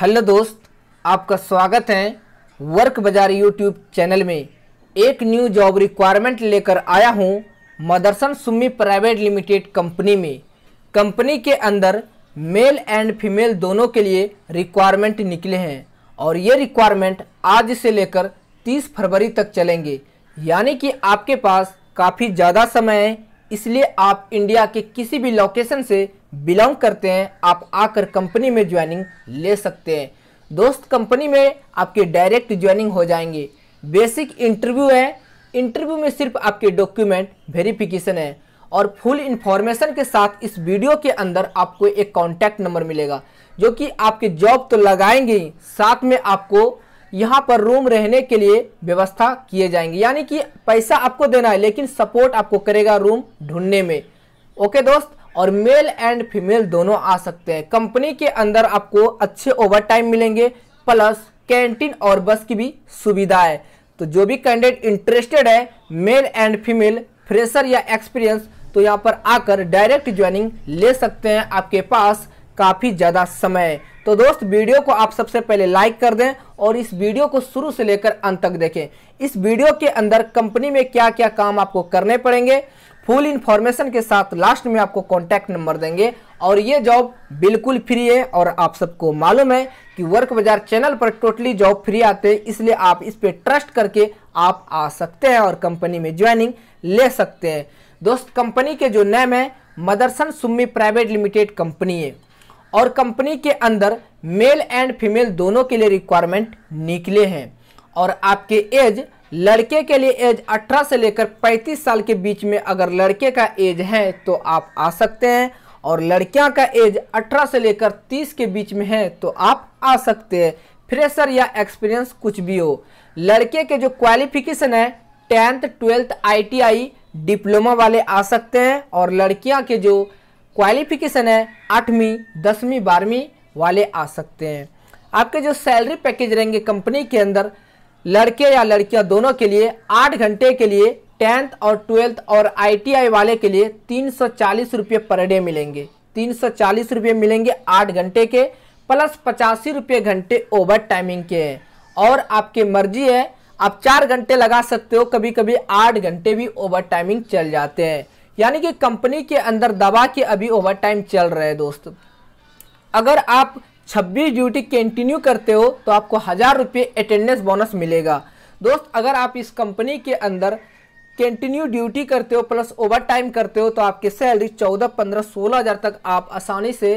hello दोस्त आपका स्वागत है वर्क बाजार यूट्यूब चैनल में एक न्यू जॉब रिक्वायरमेंट लेकर आया हूं Motherson Sumi private limited company में कंपनी के अंदर मेल एंड फीमेल दोनों के लिए रिक्वायरमेंट निकले हैं और ये रिक्वायरमेंट आज से लेकर 30 फरवरी तक चलेंगे यानी कि आपके पास काफ़ी ज़्यादा समय है इसलिए आप इंडिया के किसी भी लोकेशन से बिलोंग करते हैं आप आकर कंपनी में ज्वाइनिंग ले सकते हैं दोस्त कंपनी में आपके डायरेक्ट ज्वाइनिंग हो जाएंगे बेसिक इंटरव्यू है इंटरव्यू में सिर्फ आपके डॉक्यूमेंट वेरिफिकेशन है और फुल इन्फॉर्मेशन के साथ इस वीडियो के अंदर आपको एक कॉन्टैक्ट नंबर मिलेगा जो कि आपके जॉब तो लगाएंगे ही साथ में आपको यहाँ पर रूम रहने के लिए व्यवस्था किए जाएंगे यानी कि पैसा आपको देना है लेकिन सपोर्ट आपको करेगा रूम ढूंढने में ओके दोस्त और मेल एंड फीमेल दोनों आ सकते हैं कंपनी के अंदर आपको अच्छे ओवर टाइम मिलेंगे प्लस कैंटीन और बस की भी सुविधा है तो जो भी कैंडिडेट इंटरेस्टेड है मेल एंड फीमेल फ्रेशर या एक्सपीरियंस तो यहाँ पर आकर डायरेक्ट ज्वाइनिंग ले सकते हैं आपके पास काफ़ी ज़्यादा समय है तो दोस्त वीडियो को आप सबसे पहले लाइक कर दें और इस वीडियो को शुरू से लेकर अंत तक देखें इस वीडियो के अंदर कंपनी में क्या क्या काम आपको करने पड़ेंगे फुल इन्फॉर्मेशन के साथ लास्ट में आपको कॉन्टैक्ट नंबर देंगे और ये जॉब बिल्कुल फ्री है और आप सबको मालूम है कि वर्क बाजार चैनल पर टोटली जॉब फ्री आते हैं इसलिए आप इस पर ट्रस्ट करके आप आ सकते हैं और कंपनी में ज्वाइनिंग ले सकते हैं दोस्त कंपनी के जो नेम है Motherson Sumi private limited company है और कंपनी के अंदर मेल एंड फीमेल दोनों के लिए रिक्वायरमेंट निकले हैं और आपके एज लड़के के लिए एज 18 से लेकर 35 साल के बीच में अगर लड़के का एज है तो आप आ सकते हैं और लड़कियां का एज 18 से लेकर 30 के बीच में है तो आप आ सकते हैं फ्रेशर या एक्सपीरियंस कुछ भी हो लड़के के जो क्वालिफिकेशन है टेंथ ट्वेल्थ आईटीआई डिप्लोमा वाले आ सकते हैं और लड़कियां के जो क्वालिफिकेशन है आठवीं दसवीं बारहवीं वाले आ सकते हैं आपके जो सैलरी पैकेज रहेंगे कंपनी के अंदर लड़के या लड़कियां दोनों के लिए आठ घंटे के लिए टेंथ और ट्वेल्थ और आईटीआई वाले के लिए तीन सौ चालीस रुपये पर डे मिलेंगे तीन सौ चालीस रुपये मिलेंगे आठ घंटे के प्लस पचासी रुपये घंटे ओवर टाइमिंग के हैं और आपकी मर्जी है आप चार घंटे लगा सकते हो कभी कभी आठ घंटे भी ओवर टाइमिंग चल जाते हैं यानी कि कंपनी के अंदर दबा के अभी ओवर टाइम चल रहे हैं दोस्त अगर आप 26 ड्यूटी कंटिन्यू करते हो तो आपको हज़ार रुपये अटेंडेंस बोनस मिलेगा दोस्त अगर आप इस कंपनी के अंदर कंटिन्यू ड्यूटी करते हो प्लस ओवर टाइम करते हो तो आपकी सैलरी चौदह पंद्रह सोलह हज़ार तक आप आसानी से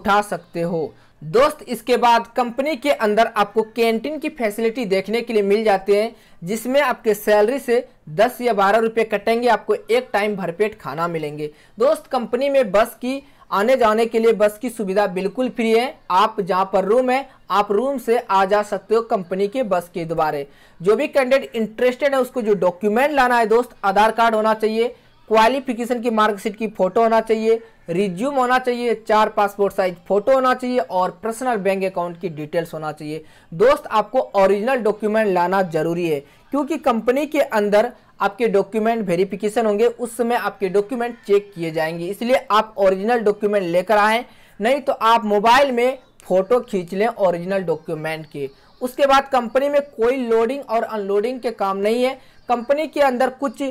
उठा सकते हो दोस्त इसके बाद कंपनी के अंदर आपको कैंटीन की फैसिलिटी देखने के लिए मिल जाते हैं जिसमें आपके सैलरी से 10 या बारह रुपए कटेंगे आपको एक टाइम भरपेट खाना मिलेंगे दोस्त कंपनी में बस की आने जाने के लिए बस की सुविधा बिल्कुल फ्री है आप जहाँ पर रूम है आप रूम से आ जा सकते हो कंपनी के बस के द्वारे जो भी कैंडिडेट इंटरेस्टेड है उसको जो डॉक्यूमेंट लाना है दोस्त आधार कार्ड होना चाहिए क्वालिफिकेशन की मार्कशीट की फोटो होना चाहिए रिज्यूम होना चाहिए चार पासपोर्ट साइज फोटो होना चाहिए और पर्सनल बैंक अकाउंट की डिटेल्स होना चाहिए दोस्त आपको ओरिजिनल डॉक्यूमेंट लाना जरूरी है क्योंकि कंपनी के अंदर आपके डॉक्यूमेंट वेरिफिकेशन होंगे उस समय आपके डॉक्यूमेंट चेक किए जाएंगे इसलिए आप ओरिजिनल डॉक्यूमेंट लेकर आए नहीं तो आप मोबाइल में फ़ोटो खींच लें ओरिजिनल डॉक्यूमेंट के उसके बाद कंपनी में कोई लोडिंग और अनलोडिंग के काम नहीं है कंपनी के अंदर कुछ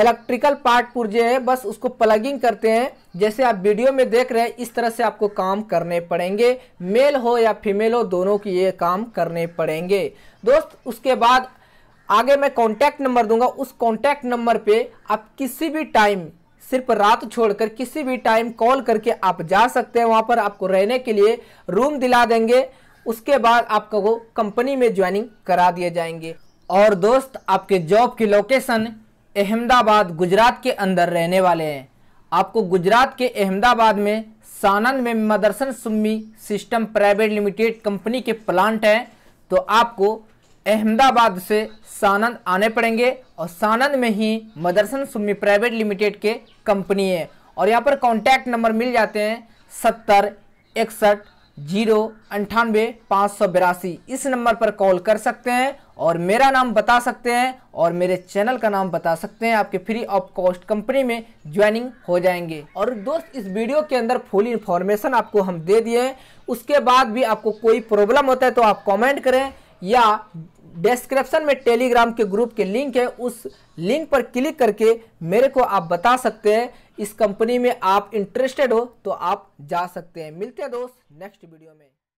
इलेक्ट्रिकल पार्ट पुर्जे है बस उसको प्लगिंग करते हैं जैसे आप वीडियो में देख रहे हैं इस तरह से आपको काम करने पड़ेंगे मेल हो या फीमेल हो दोनों की ये काम करने पड़ेंगे दोस्त उसके बाद आगे मैं कॉन्टैक्ट नंबर दूंगा उस कॉन्टैक्ट नंबर पे आप किसी भी टाइम सिर्फ रात छोड़कर किसी भी टाइम कॉल करके आप जा सकते हैं वहाँ पर आपको रहने के लिए रूम दिला देंगे उसके बाद आपको कंपनी में ज्वाइनिंग करा दिए जाएंगे और दोस्त आपके जॉब की लोकेशन अहमदाबाद गुजरात के अंदर रहने वाले हैं आपको गुजरात के अहमदाबाद में सानंद में Motherson Sumi system private limited company के प्लांट हैं तो आपको अहमदाबाद से सानंद आने पड़ेंगे और सानंद में ही मदरसन सुम्मी प्राइवेट लिमिटेड के कंपनी है और यहाँ पर कॉन्टैक्ट नंबर मिल जाते हैं सत्तर इकसठ जीरो अंठानवे पाँच सौ बिरासी इस नंबर पर कॉल कर सकते हैं और मेरा नाम बता सकते हैं और मेरे चैनल का नाम बता सकते हैं आपके फ्री ऑफ कॉस्ट कंपनी में ज्वाइनिंग हो जाएंगे और दोस्त इस वीडियो के अंदर फुल इन्फॉर्मेशन आपको हम दे दिए हैं उसके बाद भी आपको कोई प्रॉब्लम होता है तो आप कॉमेंट करें या डिस्क्रिप्शन में टेलीग्राम के ग्रुप के लिंक है उस लिंक पर क्लिक करके मेरे को आप बता सकते हैं इस कंपनी में आप इंटरेस्टेड हो तो आप जा सकते हैं मिलते हैं दोस्त नेक्स्ट वीडियो में